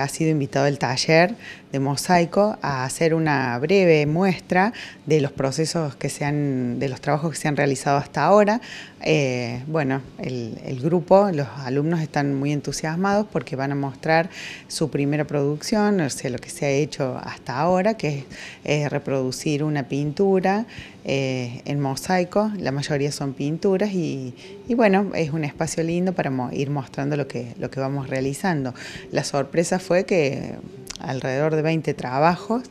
Ha sido invitado el taller de mosaico a hacer una breve muestra de los procesos que se han, de los trabajos que se han realizado hasta ahora. Eh, bueno, el, grupo, los alumnos están muy entusiasmados porque van a mostrar su primera producción, o sea, lo que se ha hecho hasta ahora, que es, reproducir una pintura eh, en mosaico, la mayoría son pinturas y, y, bueno, es un espacio lindo para ir mostrando lo que, lo que vamos realizando. La sorpresa fue fue que alrededor de 20 trabajos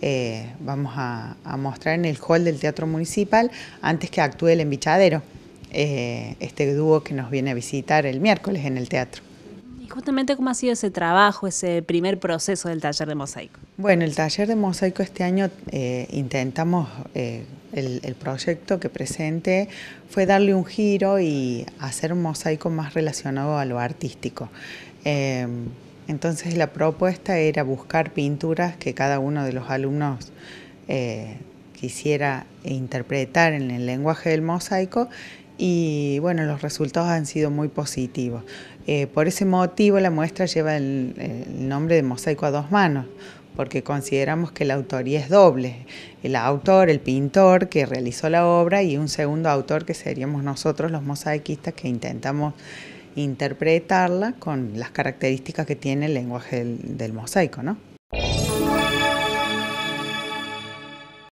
eh, vamos a, mostrar en el hall del Teatro Municipal antes que actúe el embichadero, eh, este dúo que nos viene a visitar el miércoles en el teatro. Y justamente, ¿cómo ha sido ese trabajo, ese primer proceso del taller de mosaico? Bueno, el taller de mosaico este año eh, intentamos, el, proyecto que presenté fue darle un giro y hacer un mosaico más relacionado a lo artístico. Entonces la propuesta era buscar pinturas que cada uno de los alumnos eh, quisiera interpretar en el lenguaje del mosaico y bueno, los resultados han sido muy positivos. Eh, por ese motivo la muestra lleva el, el nombre de mosaico a dos manos, porque consideramos que la autoría es doble, el autor, el pintor que realizó la obra y un segundo autor que seríamos nosotros los mosaicistas que intentamos interpretarla con las características que tiene el lenguaje del, mosaico, ¿no?